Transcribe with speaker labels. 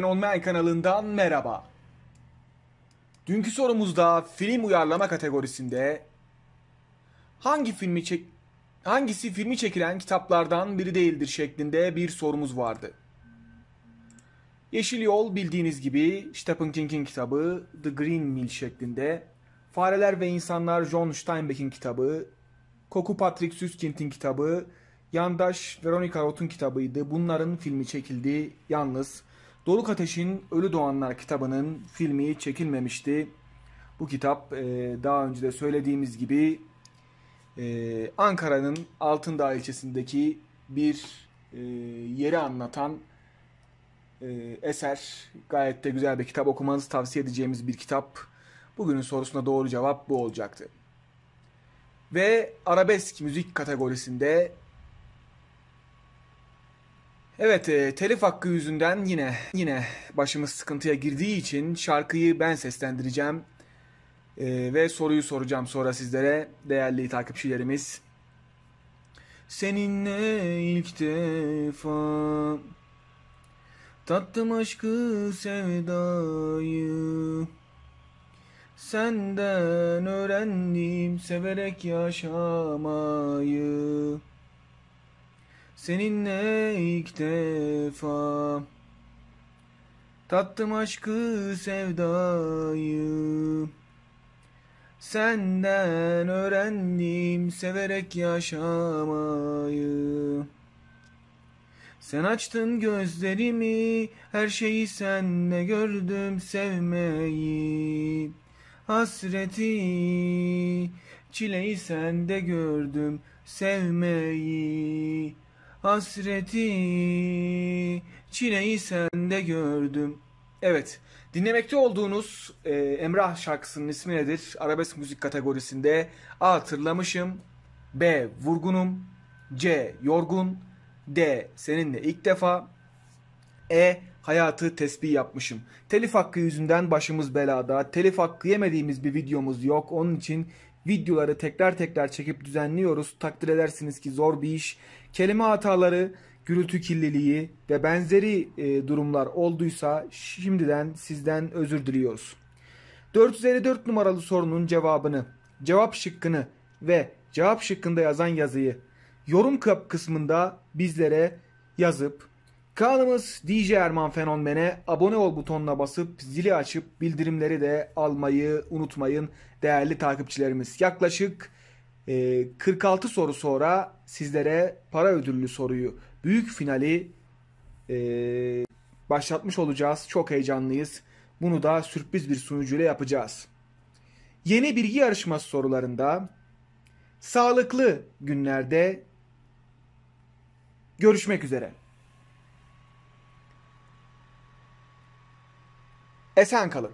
Speaker 1: Fenomen kanalından merhaba. Dünkü sorumuzda film uyarlama kategorisinde hangi filmi çek hangisi filmi çekilen kitaplardan biri değildir şeklinde bir sorumuz vardı. Yeşil Yol bildiğiniz gibi Stephen King'in kitabı The Green Mile şeklinde, Fareler ve İnsanlar John Steinbeck'in kitabı, Koku Patrick Süskind'in kitabı, yandaş Veronica Roth'un kitabıydı. Bunların filmi çekildi. Yalnız Doruk Ateş'in Ölü Doğanlar kitabının filmi çekilmemişti. Bu kitap e, daha önce de söylediğimiz gibi e, Ankara'nın Altındağ ilçesindeki bir e, yeri anlatan eser. Gayet de güzel bir kitap. Okumanızı tavsiye edeceğimiz bir kitap. Bugünün sorusuna doğru cevap bu olacaktı. Ve arabesk müzik kategorisinde Evet, e, telif hakkı yüzünden yine yine başımız sıkıntıya girdiği için şarkıyı ben seslendireceğim. E, ve soruyu soracağım sonra sizlere değerli takipçilerimiz. Seninle ilk defa Tattım aşkı sevdayı Senden öğrendim severek yaşamayı seninle ilk defa Tattım aşkı sevdayı Senden öğrendim severek yaşamayı Sen açtın gözlerimi her şeyi senle gördüm sevmeyi Hasreti çileyi sende gördüm sevmeyi hasreti çileyi sende gördüm. Evet, dinlemekte olduğunuz e, Emrah şarkısının ismi nedir? Arabesk müzik kategorisinde A. Hatırlamışım B. Vurgunum C. Yorgun D. Seninle ilk defa E. Hayatı tesbih yapmışım. Telif hakkı yüzünden başımız belada. Telif hakkı yemediğimiz bir videomuz yok. Onun için Videoları tekrar tekrar çekip düzenliyoruz. Takdir edersiniz ki zor bir iş. Kelime hataları, gürültü kirliliği ve benzeri e, durumlar olduysa şimdiden sizden özür diliyoruz. 454 numaralı sorunun cevabını, cevap şıkkını ve cevap şıkkında yazan yazıyı yorum kısmında bizlere yazıp Kanalımız DJ Erman Fenomen'e abone ol butonuna basıp zili açıp bildirimleri de almayı unutmayın değerli takipçilerimiz. Yaklaşık 46 e, soru sonra sizlere para ödüllü soruyu büyük finali e, başlatmış olacağız. Çok heyecanlıyız. Bunu da sürpriz bir sunucu ile yapacağız. Yeni bilgi yarışması sorularında sağlıklı günlerde görüşmek üzere. Esen kalın.